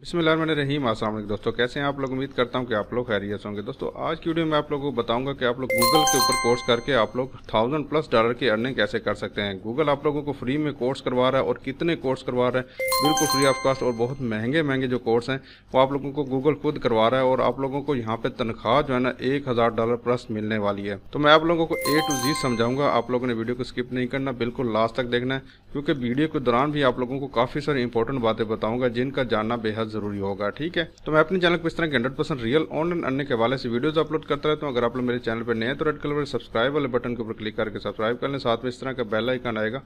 बिसमीम असल दोस्तों कैसे हैं आप लोग उम्मीद करता हूं कि आप लोग खैरियत होंगे दोस्तों आज की वीडियो में आप लोगों को बताऊंगा कि आप लोग गूगल के ऊपर कोर्स करके आप लोग थाउजेंड प्लस डॉलर की अर्निंग कैसे कर सकते हैं गूगल आप लोगों को फ्री में कोर्स करवा रहा है और कितने कोर्स करवा रहा है बिल्कुल फ्री ऑफ कास्ट और बहुत महंगे महंगे जो कोर्स हैं वो आप लोगों को गूगल खुद करवा रहा है और आप लोगों को यहाँ पर तनख्वाह जो है ना एक डॉलर प्लस मिलने वाली है तो मैं आप लोगों को ए टू जी समझाऊंगा आप लोगों ने वीडियो को स्किप नहीं करना बिल्कुल लास्ट तक देखना है क्योंकि वीडियो के दौरान भी आप लोगों को काफ़ी सारी इंपॉर्टेंट बातें बताऊँगा जिनका जानना बेहद जरूरी होगा ठीक है तो मैं अपने चैनल को इस तरह के hundred percent real on and अन्य के वाले से वीडियोज अपलोड करता रहता हूँ अगर आप लोग मेरे चैनल पर नए तो रेड कलर सब्सक्राइब वाले बटन के ऊपर क्लिक करके सब्सक्राइब कर लें साथ में इस तरह का बेल आइकन आएगा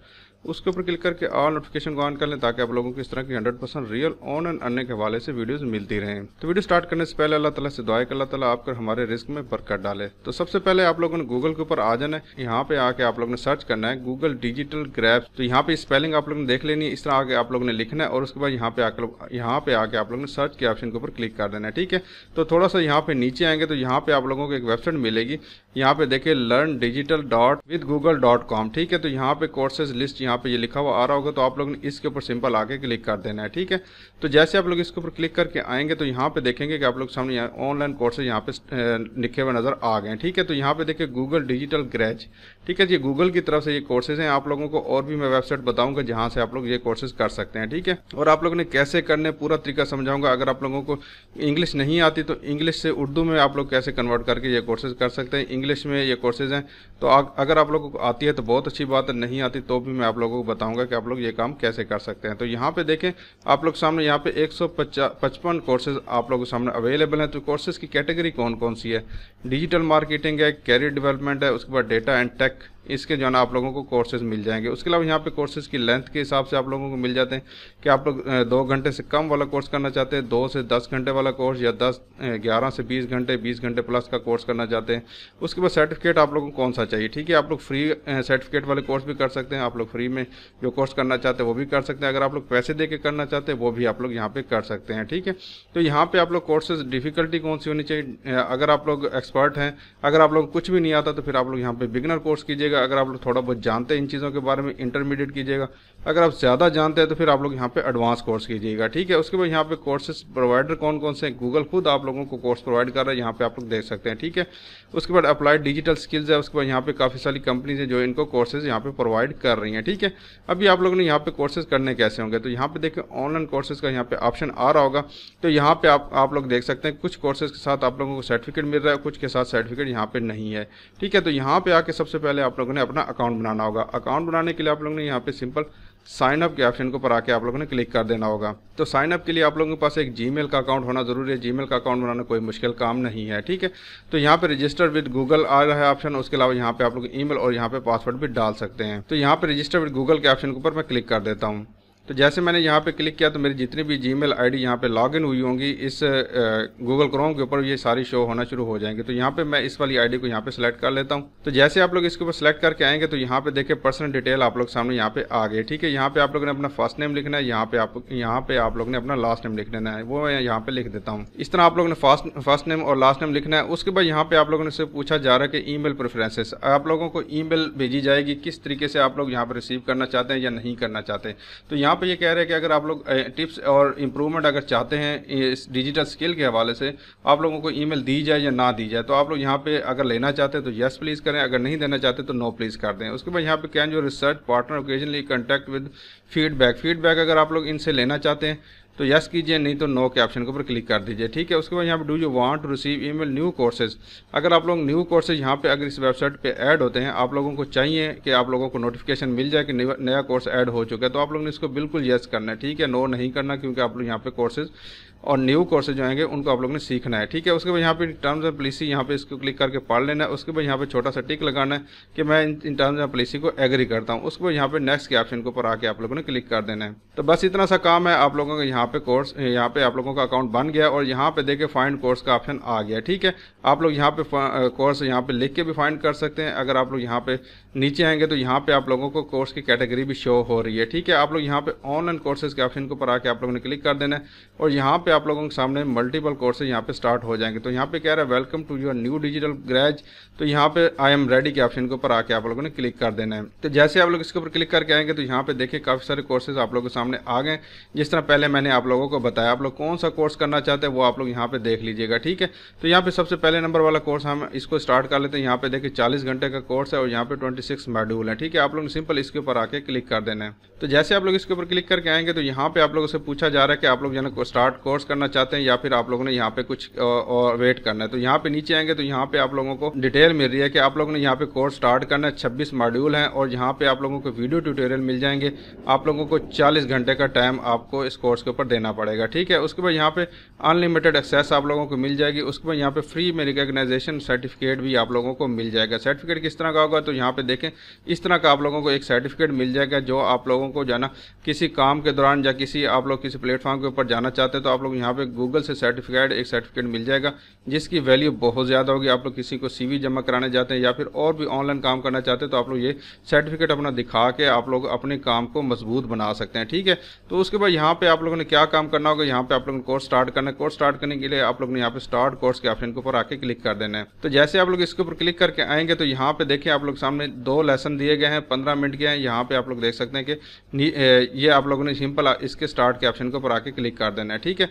उसके ऊपर क्लिक करके ऑल नोटिफिकेशन को ऑन कर लें ताकि आप लोगों को इस तरह की hundred percent real on and अन्य के हवाले से वीडियोज मिलती रहे तो वीडियो स्टार्ट करने से पहले अल्लाह तला से दुआ कर अल्लाह तला आपको हमारे रिस्क में बरकत डाले तो सबसे पहले आप लोगों ने गूगल के ऊपर आ जाना है यहाँ पे आके आप लोगों ने सर्च करना है गूगल डिजिटल ग्रैप तो यहाँ पे स्पेलिंग आप लोगों ने देख लेनी है इस तरह आगे आप लोगों ने लिखना है और उसके बाद यहाँ पे आकर यहाँ पे आके जाके आप लोगों ने सर्च के ऑप्शन के ऊपर क्लिक कर देना है ठीक है तो थोड़ा सा यहाँ पे नीचे आएंगे तो यहाँ पे आप लोगों को एक वेबसाइट मिलेगी यहाँ पे देखिए learn digital dot with Google dot com ठीक है तो यहाँ पे कोर्सेज लिस्ट यहाँ पे ये यह लिखा हुआ आ रहा होगा तो आप लोग ने इसके ऊपर सिंपल आके क्लिक कर देना है ठीक है तो जैसे आप लोग इसके ऊपर क्लिक करके आएंगे तो यहाँ पे देखेंगे कि आप लोग सामने ऑनलाइन कोर्सेज यहाँ पे लिखे हुए नजर आ गए ठीक है तो यहाँ पे देखिए गूगल डिजिटल ग्रेज ठीक है जी गूगल की तरफ से ये कोर्सेज हैं आप लोगों को और भी मैं वेबसाइट बताऊंगा जहाँ से आप लोग ये कोर्सेज कर सकते हैं ठीक है और आप लोग ने कैसे करने पूरा तरीका तरीका समझाऊंगा अगर आप लोगों को इंग्लिश नहीं आती तो इंग्लिश से उर्दू में आप लोग कैसे कन्वर्ट करके ये कोर्सेज कर सकते हैं इंग्लिश में ये कोर्सेज हैं तो अगर आप लोगों को आती है तो बहुत अच्छी बात है नहीं आती तो भी मैं आप लोगों को बताऊँगा कि आप लोग ये काम कैसे कर सकते हैं तो यहाँ पर देखें आप लोग सामने यहाँ पर एक सौ कोर्सेज आप लोगों के सामने अवेलेबल हैं तो कोर्सेज़ की कैटेगरी कौन कौन सी है डिजिटल मार्केटिंग है कैरियर डेवलपमेंट है उसके बाद डेटा एंड टेक इसके जो है ना आप लोगों को कोर्सेज मिल जाएंगे उसके अलावा यहाँ पे कोर्सेज की लेंथ के हिसाब से आप लोगों को मिल जाते हैं कि आप लोग दो घंटे से कम वाला कोर्स करना चाहते हैं दो से दस घंटे वाला कोर्स या दस ग्यारह से बीस घंटे बीस घंटे प्लस का कोर्स करना चाहते हैं उसके बाद सर्टिफिकेट आप लोगों को कौन सा चाहिए ठीक है आप लोग फ्री सर्टिफिकेट वाले कोर्स भी कर सकते हैं आप लोग फ्री में जो कोर्स करना चाहते हैं वो भी कर सकते हैं अगर आप लोग पैसे दे के करना चाहते हैं वो भी आप लोग यहाँ पर कर सकते हैं ठीक है तो यहाँ पर आप लोग कोर्सेज डिफिकल्टी कौन सी होनी चाहिए अगर आप लोग एक्सपर्ट हैं अगर आप लोग कुछ भी नहीं आता तो फिर आप लोग यहाँ पर बिगनर कोर्स कीजिएगा कीजिएगा अगर आप लोग थोड़ा बहुत जानते हैं इन चीज़ों के बारे में इंटरमीडिएट कीजिएगा अगर आप ज़्यादा जानते हैं तो फिर आप लोग यहाँ पे एडवांस कोर्स कीजिएगा ठीक है उसके बाद यहाँ पे कोर्सेज प्रोवाइडर कौन कौन से हैं गूगल खुद आप लोगों को कोर्स प्रोवाइड कर रहा है यहाँ पे आप लोग देख सकते हैं ठीक है उसके बाद अप्लाइड डिजिटल स्किल्स है उसके बाद यहाँ पे काफ़ी सारी कंपनीज हैं जो इनको कोर्सेज यहाँ पे प्रोवाइड कर रही हैं ठीक है अभी आप लोगों ने यहाँ पे कोर्सेज करने कैसे होंगे तो यहाँ पे देखें ऑनलाइन कोर्सेज का यहाँ पे ऑप्शन आ रहा होगा तो यहाँ पर आप आप लोग देख सकते हैं कुछ कोर्सेज के साथ आप लोगों को सर्टिफिकेट मिल रहा है कुछ के साथ सर्टिफिकेट यहाँ पे नहीं है ठीक है तो यहाँ पर आके सबसे पहले आप लोगों ने अपना अकाउंट बनाना होगा अकाउंट बनाने के लिए आप लोगों ने यहाँ पे सिंपल साइन अप के ऑप्शन के ऊपर आके आप लोगों ने क्लिक कर देना होगा तो साइन अप के लिए आप लोगों के पास एक जीमेल का अकाउंट होना ज़रूरी है जीमेल का अकाउंट बनाना कोई मुश्किल काम नहीं है ठीक है तो यहाँ पे रजिस्टर विद गूगल आ रहा है ऑप्शन उसके अलावा यहाँ पे आप लोग ईमेल और यहाँ पे पासवर्ड भी डाल सकते हैं तो यहाँ पे रजिस्टर विद गूगल के ऑप्शन के ऊपर मैं क्लिक कर देता हूँ तो जैसे मैंने यहाँ पे क्लिक किया तो मेरी जितनी भी जी मेल आई डी यहाँ पे लॉग इन हुई होंगी इस गूगल क्रोम के ऊपर ये सारी शो होना शुरू हो जाएंगे तो यहाँ पे मैं इस वाली आईडी को यहाँ पे सिलेक्ट कर लेता हूँ तो जैसे आप लोग इसके ऊपर सेलेक्ट करके आएंगे तो यहाँ पे देखे पर्सनल डिटेल आप लोग सामने यहाँ पे आ गए ठीक है यहाँ पे आप लोग ने अपना फर्स्ट नेम लिखना है यहाँ पे आप यहाँ पे आप लोग ने अपना लास्ट नेम लिख लेना है वो मैं यहाँ पे लिख देता हूँ इस तरह आप लोगों ने फर्स्ट फर्स्ट नेम और लास्ट नेम लिखना है उसके बाद यहाँ पे आप लोगों ने पूछा जा रहा है कि ई मेल प्रेफरेंसेस आप लोगों को ई मेल भेजी जाएगी किस तरीके से आप लोग यहाँ पर रिसीव करना चाहते हैं या नहीं करना चाहते तो यहाँ यहाँ पे ये कह रहे हैं कि अगर आप लोग टिप्स और इम्प्रूवमेंट अगर चाहते हैं इस डिजिटल स्किल के हवाले से आप लोगों को ईमेल दी जाए या ना दी जाए तो आप लोग यहाँ पे अगर लेना चाहते हैं तो येस प्लीज़ करें अगर नहीं देना चाहते तो नो प्लीज़ कर दें उसके बाद यहाँ पे कैन जो research partner occasionally contact with feedback feedback अगर आप लोग इनसे लेना चाहते हैं तो यस कीजिए नहीं तो नो के ऑप्शन के ऊपर क्लिक कर दीजिए ठीक है उसके बाद यहाँ पे do you want to receive email new courses अगर आप लोग न्यू कोर्सेज यहाँ पे अगर इस वेबसाइट पे ऐड होते हैं आप लोगों को चाहिए कि आप लोगों को नोटिफिकेशन मिल जाए कि नया कोर्स ऐड हो चुका है तो आप लोगों ने इसको बिल्कुल यस करना है ठीक है नो नहीं करना क्योंकि आप लोग यहाँ पे कोर्सेज और न्यू कोर्सेज जो होंगे उनको आप लोगों ने सीखना है ठीक है उसके बाद यहाँ पे टर्म्स एंड पॉलिसी यहाँ पे इसको क्लिक करके पढ़ लेना है उसके बाद यहाँ पे छोटा सा टिक लगाना है कि मैं इन टर्म्स एंड पॉलिसी को एग्री करता हूँ उसके बाद यहाँ पे नेक्स्ट के ऑप्शन के ऊपर आके आप लोगों ने क्लिक कर देना है तो बस इतना सा काम है आप लोगों का यहाँ पे कोर्स यहाँ पे आप लोगों का अकाउंट बन गया और यहाँ पे देखे फाइंड कोर्स का ऑप्शन आ गया ठीक है आप लोग यहाँ पे कोर्स यहाँ पे लिख के भी फाइंड कर सकते हैं अगर आप लोग यहाँ पे नीचे आएंगे तो यहाँ पे आप लोगों को कोर्स की कैटेगरी भी शो हो रही है ठीक है आप लोग यहाँ पे ऑनलाइन कोर्सेज के ऑप्शन के ऊपर आके आप लोगों ने क्लिक कर देना है और यहाँ पे आप लोगों के सामने मल्टीपल कोर्सेज यहाँ पे स्टार्ट हो जाएंगे तो यहाँ पे कह रहा है welcome to your new digital garage तो यहाँ पे आई एम रेडी के ऑप्शन के ऊपर आके आप लोगों ने क्लिक कर देना है तो जैसे आप लोग इसके ऊपर क्लिक करके आएंगे तो यहाँ पे देखिए काफ़ी सारे कोर्सेज आप लोगों के सामने आ गए जिस तरह पहले मैंने आप लोगों को बताया आप लोग कौन सा कोर्स करना चाहते हैं वो आप लोग यहाँ पे देख लीजिएगा ठीक है तो यहाँ पे सबसे पहले नंबर वाला कोर्स हम इसको स्टार्ट कर लेते हैं यहाँ पे देखिए चालीस घंटे का कोर्स है और यहाँ पे ट्वेंटी सिक्स मॉड्यूल है ठीक है आप लोग सिंपल इसके ऊपर आके क्लिक कर देना है तो जैसे आप लोग इसके ऊपर क्लिक करके आएंगे तो यहाँ पे आप लोगों से पूछा जा रहा है कि आप लोग जाना स्टार्ट कोर्स कोर्स करना चाहते हैं या फिर आप लोगों ने यहाँ पे कुछ और वेट करना है तो यहाँ पे नीचे आएंगे तो यहाँ पे आप लोगों को डिटेल मिल रही है कि आप लोगों ने यहाँ पे कोर्स स्टार्ट करना है छब्बीस मॉड्यूल हैं और यहाँ पे आप लोगों को वीडियो ट्यूटोरियल मिल जाएंगे आप लोगों को चालीस घंटे का टाइम आपको इस कोर्स के ऊपर देना पड़ेगा ठीक है उसके बाद यहाँ पे अनलिमिटेड एक्सेस आप लोगों को मिल जाएगी उसके बाद यहाँ पे फ्री में रिकग्नाइजेशन सर्टिफिकेट भी आप लोगों को मिल जाएगा सर्टिफिकेट किस तरह का होगा तो यहाँ पे देखें इस तरह का आप लोगों को एक सर्टिफिकेट मिल जाएगा जो आप लोगों को जाना किसी काम के दौरान या किसी आप लोग किसी प्लेटफॉर्म के ऊपर जाना चाहते हैं तो आप आप लोग यहाँ पे गूगल से सर्टिफिकेट एक सर्टिफिकेट मिल जाएगा जिसकी वैल्यू बहुत ज़्यादा होगी आप लोग किसी को सीवी जमा कराने जाते हैं या फिर और भी ऑनलाइन काम करना चाहते हैं तो आप लोग ये सर्टिफिकेट अपना दिखा के आप लोग अपने काम को मजबूत बना सकते हैं ठीक है तो उसके बाद यहाँ पर आप लोगों ने क्या काम करना होगा यहाँ पे आप लोगों ने कोर्स स्टार्ट करना है कोर्स स्टार्ट करने के लिए आप लोग ने यहाँ पे स्टार्ट कोर्स के ऑप्शन के ऊपर आके क्लिक कर देना है तो जैसे आप लोग इसके ऊपर क्लिक करके आएंगे तो यहाँ पर देखें आप लोग सामने दो लेसन दिए गए हैं पंद्रह मिनट के हैं यहाँ पर आप लोग देख सकते हैं कि ये आप लोगों ने सिंपल इसके स्टार्ट के ऑप्शन के ऊपर आके क्लिक कर देना है ठीक है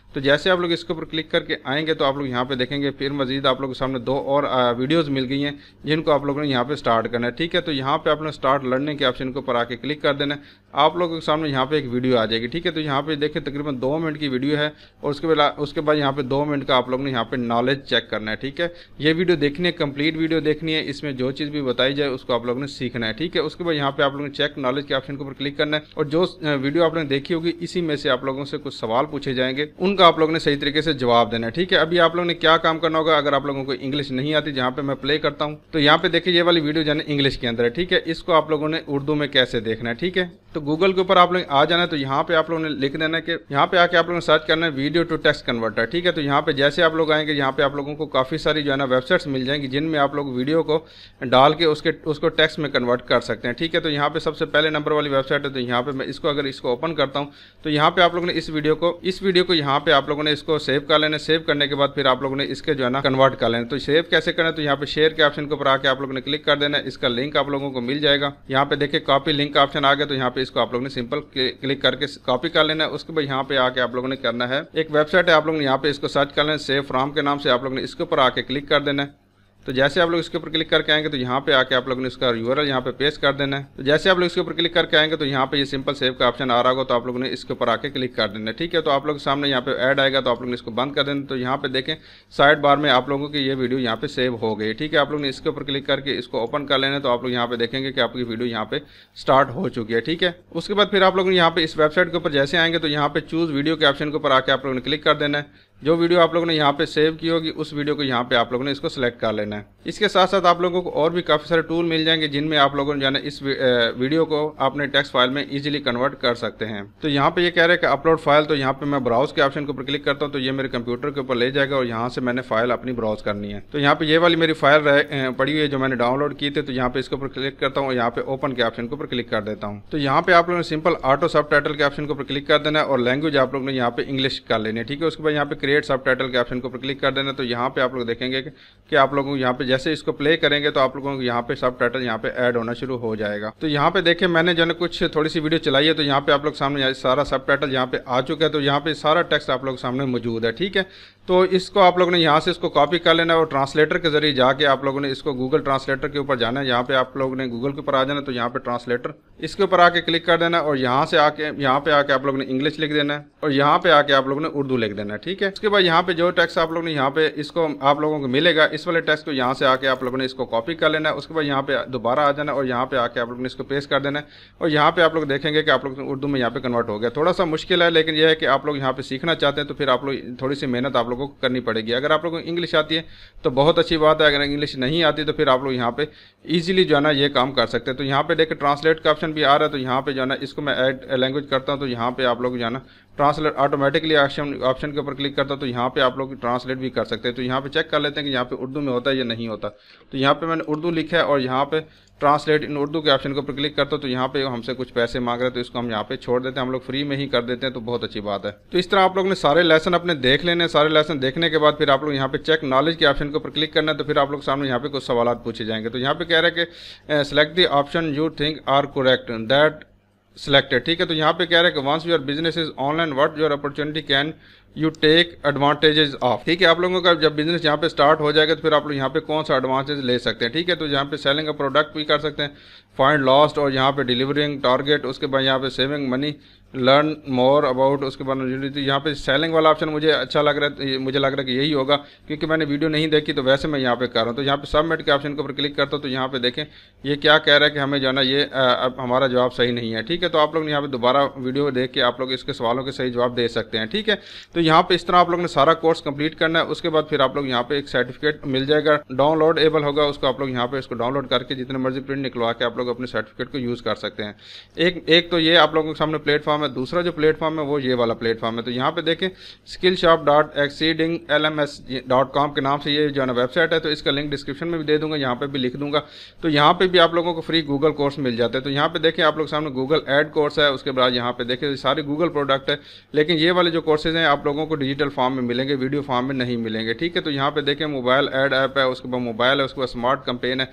तो जैसे आप लोग इसके ऊपर क्लिक करके आएंगे तो आप लोग यहाँ पे देखेंगे फिर मजीद आप लोग के सामने दो और वीडियोस मिल गई हैं जिनको आप लोगों ने यहाँ पे स्टार्ट करना है ठीक है तो यहाँ पे आप लोग स्टार्ट लर्निंग के ऑप्शन के ऊपर आके क्लिक कर देना है आप लोगों के सामने यहाँ पे एक वीडियो आ जाएगी ठीक है तो यहाँ पे देखें तकरीबन दो मिनट की वीडियो है और उसके बाद उसके बाद यहाँ पे दो मिनट का आप लोगों ने यहाँ पे नॉलेज चेक करना है ठीक है ये वीडियो देखनी है कंप्लीट वीडियो देखनी है इसमें जो चीज़ भी बताई जाए उसको आप लोगों ने सीखना है ठीक है उसके बाद यहाँ पे आप लोगों ने चेक नॉलेज के ऑप्शन के ऊपर क्लिक करना है और जो वीडियो आप लोगों ने देखी होगी इसी में से आप लोगों से कुछ सवाल पूछे जाएंगे उनका उनका आप लोगों ने सही तरीके से जवाब देना है ठीक है अभी आप लोगों ने क्या काम करना होगा अगर आप लोगों को इंग्लिश नहीं आती जहाँ पे मैं प्ले करता हूँ तो यहाँ पे देखिए ये वाली वीडियो जाना इंग्लिश के अंदर है ठीक है इसको आप लोगों ने उर्दू में कैसे देखना है ठीक है तो गूगल के ऊपर आप लोग आ जाना है तो यहाँ पे आप लोगों ने लिख देना है कि यहाँ पे आके आप लोगों ने सर्च करना है वीडियो टू टेक्स्ट कन्वर्टर ठीक है तो यहाँ पे जैसे आप लोग आएंगे यहाँ पे आप लोगों को काफ़ी सारी जो है ना वेबसाइट्स मिल जाएंगी जिनमें आप लोग वीडियो को डाल के उसके उसको टेक्स में कन्वर्ट कर सकते हैं ठीक है तो यहाँ पे सबसे पहले नंबर वाली वेबसाइट है तो यहाँ पे मैं इसको अगर इसको ओपन करता हूँ तो यहाँ पे आप लोगों ने इस वीडियो को इस वीडियो को यहाँ पे पे आप लोगों ने इसको सेव कर लेना सेव करने के बाद फिर आप लोगों ने इसके जो है ना कन्वर्ट कर लेना तो सेव कैसे करना तो यहाँ पे शेयर के ऑप्शन के ऊपर आके आप लोगों ने क्लिक कर देना इसका लिंक आप लोगों को मिल जाएगा यहाँ पे देखिए कॉपी लिंक का ऑप्शन आ गया तो यहाँ पे इसको आप लोगों ने सिंपल क्लिक करके कॉपी कर लेना उसके बाद यहाँ पे आके आप लोगों ने करना है एक वेबसाइट है आप लोगों ने यहाँ पे इसको सर्च कर लेना सेव फ्राम के नाम से आप लोगों ने इसके ऊपर आके क्लिक कर देना तो जैसे आप लोग इसके ऊपर क्लिक करके आएंगे तो यहाँ पे आके आप लोगों ने इसका यू यहाँ पे पेश कर देना है तो जैसे आप लोग इसके ऊपर क्लिक करके आएंगे तो यहाँ पे ये सिंपल सेव का ऑप्शन आ रहा होगा तो आप लोगों ने इसके ऊपर आके क्लिक कर देना है ठीक है तो आप लोग सामने यहाँ पे ऐड आएगा तो आप लोग ने इसको बंद कर देना तो यहाँ पे देखें साइड बार में आप लोगों की ये वीडियो यहाँ पे सेव हो गई ठीक है आप लोग ने इसके ऊपर क्लिक करके इसको ओपन कर लेना तो आप लोग यहाँ पे देखेंगे कि आपकी वीडियो यहाँ पे स्टार्ट हो चुकी है ठीक है उसके बाद फिर आप लोग यहाँ पे इस वेबसाइट के ऊपर जैसे आएंगे तो यहाँ पे चूज वीडियो के ऑप्शन के ऊपर आके आप लोगों ने क्लिक कर देना है जो वीडियो आप लोगों ने यहाँ पे सेव की होगी उस वीडियो को यहाँ पे आप लोगों ने इसको सेलेक्ट कर लेना है इसके साथ साथ आप लोगों को और भी काफ़ी सारे टूल मिल जाएंगे जिनमें आप लोगों ने इस वीडियो को अपने टेक्स्ट फाइल में इजीली कन्वर्ट कर सकते हैं तो यहाँ पे ये यह कह रहे हैं कि अपलोड फाइल तो यहाँ पे मैं ब्राउज के ऑप्शन के ऊपर क्लिक करता हूँ तो ये मेरे कंप्यूटर के ऊपर ले जाएगा और यहाँ से मैंने फाइल अपनी ब्राउज करनी है तो यहाँ पे ये वाली मेरी फाइल पड़ी हुई है जो मैंने डाउनलोड की थी तो यहाँ पे इसके ऊपर क्लिक करता हूँ और यहाँ पे ओपन के ऑप्शन के ऊपर क्लिक कर देता हूँ तो यहाँ पे आप लोगों ने सिंपल ऑटो सब के ऑप्शन के ऊपर क्लिक कर देना है और लैंग्वेज आप लोगों ने यहाँ पे इंग्लिश कर लेनी है ठीक है उसके बाद यहाँ पे क्रिएट सब टाइटल के ऑप्शन के ऊपर क्लिक कर देना तो यहाँ पे आप लोग देखेंगे कि कि आप लोगों को यहाँ पे जैसे इसको प्ले करेंगे तो आप लोगों को यहाँ पे सब टाइटल यहाँ पे ऐड होना शुरू हो जाएगा तो यहाँ पे देखिए मैंने जो है कुछ थोड़ी सी वीडियो चलाई है तो यहाँ पे आप लोग सामने सारा सब टाइटल पे आ चुका है तो यहाँ पे सारा टेक्स्ट आप लोग सामने मौजूद है ठीक है तो इसको आप लोगों ने यहाँ से इसको कॉपी कर लेना है और ट्रांसलेटर के जरिए जाके आप लोगों ने इसको गूगल ट्रांसलेटर के ऊपर जाना है यहाँ पे आप लोगों ने गूगल के ऊपर आ जाना तो यहाँ पे ट्रांसलेटर इसके ऊपर आके क्लिक कर देना और यहाँ से आके यहाँ पे आके आप लोगों ने इंग्लिश लिख देना है और यहाँ पे आके आप लोगों ने उर्दू लिख देना है ठीक है उसके बाद यहाँ पे जो टैक्स आप लोगों ने यहाँ पे इसको आप लोगों को मिलेगा इस वाले टैक्स को यहाँ से आके आप लोगों ने इसको कॉपी कर लेना है उसके बाद यहाँ पे दोबारा आ जाना और यहाँ पे आके आप लोगों ने इसको पेस्ट कर देना है और यहाँ पे आप लोग देखेंगे कि आप लोग उर्दू में यहाँ पे कन्वर्ट हो गया थोड़ा सा मुश्किल है लेकिन यह है कि आप लोग यहाँ पे सीखना चाहते हैं तो फिर आप लोग थोड़ी सी मेहनत आप लोगों को करनी पड़ेगी अगर आप लोगों को इंग्लिश आती है तो बहुत अच्छी बात है अगर इंग्लिश नहीं आती तो फिर आप लोग यहाँ पे ईजिली जो है ना ये काम कर सकते हैं तो यहाँ पे देखिए ट्रांसलेट का ऑप्शन भी आ रहा है तो यहाँ पे जो है ना इसको मैं ऐड लैंग्वेज करता हूँ तो यहाँ पे आप लोग जो है ना ट्रांसलेट ऑटोमेटिकली ऑप्शन ऑप्शन के ऊपर क्लिक करता तो यहाँ पे आप लोग ट्रांसलेट भी कर सकते हैं तो यहाँ पे चेक कर लेते हैं कि यहाँ पे उर्दू में होता है या नहीं होता तो यहाँ पे मैंने उर्दू लिखा है और यहाँ पे ट्रांसलेट इन उर्दू के ऑप्शन के ऊपर क्लिक करता तो यहाँ पे हमसे कुछ पैसे मांग रहे हैं तो इसको हम यहाँ पे छोड़ देते हैं हम लोग फ्री में ही कर देते हैं तो बहुत अच्छी बात है तो इस तरह आप लोग ने सारे लेसन अपने देख लेने सारे लेसन देखने के बाद फिर आप लोग यहाँ पे चेक नॉलेज के ऑप्शन के ऊपर क्लिक करना है तो फिर आप लोग सामने यहाँ पे कुछ सवाल पूछे जाएंगे तो यहाँ पे कह रहे हैं कि select the option you think are correct that selected ठीक है तो यहाँ पे कह रहे हैं कि once your business is online what your opportunity can you take advantages of ठीक है आप लोगों का जब बिजनेस यहाँ पे स्टार्ट हो जाएगा तो फिर आप लोग यहाँ पे कौन सा एडवांटेज ले सकते हैं ठीक है तो यहाँ पे सेलिंग का प्रोडक्ट भी कर सकते हैं फाइंड लॉस्ट और यहाँ पे डिलीवरिंग टारगेट उसके बाद यहाँ पे saving money learn more about उसके बाद यहाँ पे सेलिंग वाला ऑप्शन मुझे अच्छा लग रहा है मुझे लग रहा है कि यही होगा क्योंकि मैंने वीडियो नहीं देखी तो वैसे मैं यहाँ पे कर रहा हूँ तो यहाँ पे सबमिट के ऑप्शन के ऊपर क्लिक करता हूँ तो यहाँ पे देखें ये क्या कह रहा है कि हमें जो है ना ये अब हमारा जवाब सही नहीं है ठीक है तो आप लोग यहाँ पे दोबारा वीडियो देख के आप लोग इसके सवालों के सही जवाब दे सकते हैं ठीक है तो तो यहाँ पे इस तरह आप लोग ने सारा कोर्स कंप्लीट करना है उसके बाद फिर आप लोग यहाँ पे एक सर्टिफिकेट मिल जाएगा डाउनलोड एबल होगा उसको आप लोग यहाँ पे इसको डाउनलोड करके जितने मर्जी प्रिंट निकलवा के आप लोग अपने सर्टिफिकेट को यूज़ कर सकते हैं एक एक तो ये आप लोगों के सामने प्लेटफॉर्म है दूसरा जो प्लेटफॉर्म है वो ये वाला प्लेटफॉर्म है तो यहाँ पे देखें skill shop dot exceeding L M S dot com के नाम से ये जो है ना वेबसाइट है तो इसका लिंक डिस्क्रिप्शन में भी दे दूंगा यहाँ पे भी लिख दूंगा तो यहाँ पे भी आप लोगों को फ्री गूगल कोर्स मिल जाता है तो यहाँ पे देखें आप लोग सामने गूगल एड कोर्स है उसके बाद यहाँ पे देखें सारे गूगल प्रोडक्ट है लेकिन ये वाले जो कोर्सेज हैं आप लोग लोगों को डिजिटल फॉर्म में मिलेंगे वीडियो फॉर्म में नहीं मिलेंगे ठीक है तो यहाँ पे देखें मोबाइल ऐड ऐप है उसके बाद मोबाइल है उसके बाद स्मार्ट कंपेन है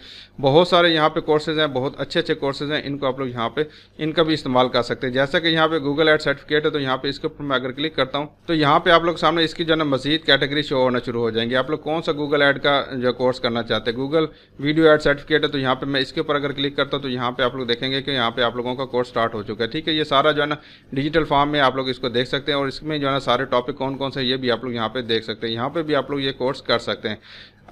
बहुत सारे यहाँ पे कोर्सेज हैं बहुत अच्छे अच्छे कोर्सेज हैं इनको आप लोग यहाँ पे इनका भी इस्तेमाल कर सकते हैं जैसा कि यहाँ पे गूगल एड सर्टिफिकेट है तो यहाँ पे इसके ऊपर मैं अगर क्लिक करता हूँ तो यहाँ पे आप लोग सामने इसकी जो है मजीद कैटेगरी शो होना शुरू हो जाएंगे आप लोग कौन सा गूगल एड का जो कोर्स करना चाहते हैं गूगल वीडियो एड सर्टिफिकेट है तो यहाँ पे मैं इसके ऊपर अगर क्लिक करता हूँ तो यहाँ पे आप लोग देखेंगे कि यहाँ पे आप लोगों का कोर्स स्टार्ट हो चुका है ठीक है ये सारा जो है ना डिजिटल फॉर्म में आप लोग इसको देख सकते हैं और इसमें जो है ना सारे टॉप पे कौन कौन से ये भी आप लोग यहाँ पे देख सकते हैं यहाँ पे भी आप लोग ये कोर्स कर सकते हैं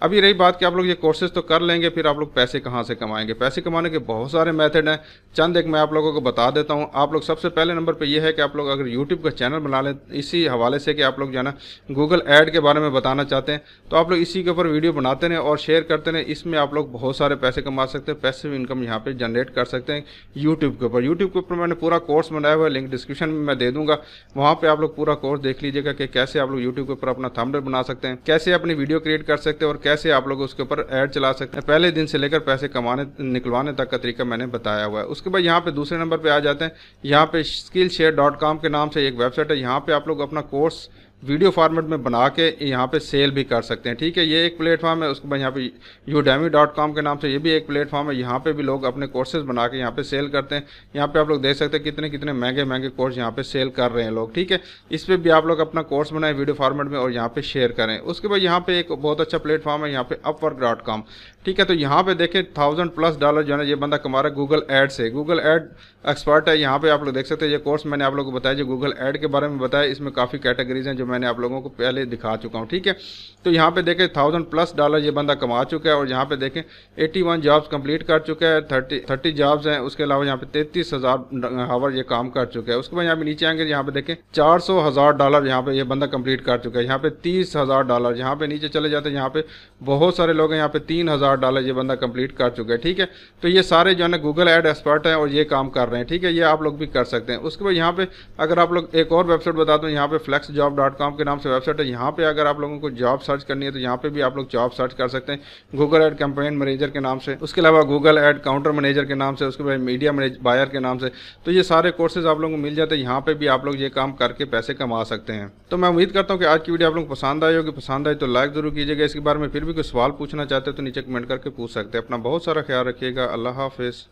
अभी रही बात कि आप लोग ये कोर्सेज तो कर लेंगे फिर आप लोग पैसे कहाँ से कमाएंगे पैसे कमाने के बहुत सारे मेथड हैं चंद एक मैं आप लोगों को बता देता हूँ आप लोग सबसे पहले नंबर पे ये है कि आप लोग अगर यूट्यूब का चैनल बना लें इसी हवाले से कि आप लोग जाना गूगल ऐड के बारे में बताना चाहते हैं तो आप लोग इसी के ऊपर वीडियो बनाते रहें और शेयर करते रहें इसमें आप लोग बहुत सारे पैसे कमा सकते हैं पैसे भी इनकम यहाँ पर जनरेट कर सकते हैं यूट्यूब के ऊपर यूट्यूब के ऊपर मैंने पूरा कोर्स बनाया हुआ है लिंक डिस्क्रिप्शन में मैं दे दूँगा वहाँ पर आप लोग पूरा कोर्स देख लीजिएगा कि कैसे आप लोग यूट्यूब के ऊपर अपना थमडर बना सकते हैं कैसे अपनी वीडियो क्रिएट कर सकते हैं और कैसे आप लोग उसके ऊपर ऐड चला सकते हैं पहले दिन से लेकर पैसे कमाने निकलवाने तक का तरीका मैंने बताया हुआ है उसके बाद यहाँ पे दूसरे नंबर पे आ जाते हैं यहाँ पे स्किल के नाम से एक वेबसाइट है यहाँ पे आप लोग अपना कोर्स वीडियो फॉर्मेट में बना के यहाँ पे सेल भी कर सकते हैं ठीक है ये एक प्लेटफॉर्म है उसके बाद यहाँ पे यूडेमी डॉट कॉम के नाम से ये भी एक प्लेटफॉर्म है यहाँ पे भी लोग अपने कोर्सेज बना के यहाँ पे सेल करते हैं यहाँ पे आप लोग देख सकते हैं कितने कितने महंगे महंगे कोर्स यहाँ पे सेल कर रहे हैं लोग ठीक है इस पर भी आप लोग अपना कोर्स बनाए वीडियो फॉर्मेट में और यहाँ पे शेयर करें उसके बाद यहाँ पे एक बहुत अच्छा प्लेटफॉर्म है यहाँ पे अपवर्क डॉट कॉम ठीक है तो यहाँ पे देखें थाउजेंड प्लस डॉलर जो है ये बंदा कमा रहा है गूगल एड से गूगल एड एक्सपर्ट है यहाँ पे आप लोग देख सकते हैं ये कोर्स मैंने आप लोगों को बताया जो गूगल ऐड के बारे में बताया इसमें काफ़ी कैटेगरीज हैं जो मैंने आप लोगों को पहले दिखा चुका हूँ ठीक है तो यहाँ पे देखें थाउजेंड प्लस डॉलर ये बंदा कमा चुका है और यहाँ पे देखें एट्टी वन जॉब्स कम्प्लीट कर चुका है थर्टी थर्टी जॉब्स हैं उसके अलावा यहाँ पे तैतीस हज़ार हावर ये काम कर चुका है उसके बाद यहाँ पे नीचे आएंगे यहाँ पे देखें चार सौ हज़ार डॉलर यहाँ पे ये बंदा कंप्लीट कर चुका है यहाँ पे तीस हज़ार डॉलर यहाँ पे नीचे चले जाते हैं यहाँ पे बहुत सारे लोग हैं यहाँ पे तीन हज़ार डॉलर ये बंदा कम्प्लीट कर चुका है ठीक है तो ये सारे जो है ना गूगल एड एक्सपर्ट हैं और ये काम कर रहे हैं रहे हैं ठीक है ये आप लोग भी कर सकते हैं उसके बाद यहाँ पे अगर आप लोग एक और वेबसाइट बता दूँ यहाँ पे फ्लैक्स जॉब डॉट कॉम के नाम से वेबसाइट है यहाँ पे अगर आप लोगों को जॉब सर्च करनी है तो यहाँ पे भी आप लोग जॉब सर्च कर सकते हैं गूगल एड कंपेन मैनेजर के नाम से उसके अलावा गूगल एड काउंटर मैनेजर के नाम से उसके बाद मीडिया बायर के नाम से तो ये सारे कोर्सेज आप लोगों को मिल जाते हैं यहाँ पे भी आप लोग ये काम करके पैसे कमा सकते हैं तो मैं उम्मीद करता हूँ कि आज की वीडियो आप लोग पसंद आई होगी पसंद आई तो लाइक जरूर कीजिएगा इसके बारे में फिर भी कोई सवाल पूछना चाहते हो तो नीचे कमेंट करके पूछ सकते हैं अपना बहुत सारा ख्याल रखिएगा अल्लाह हाफिज़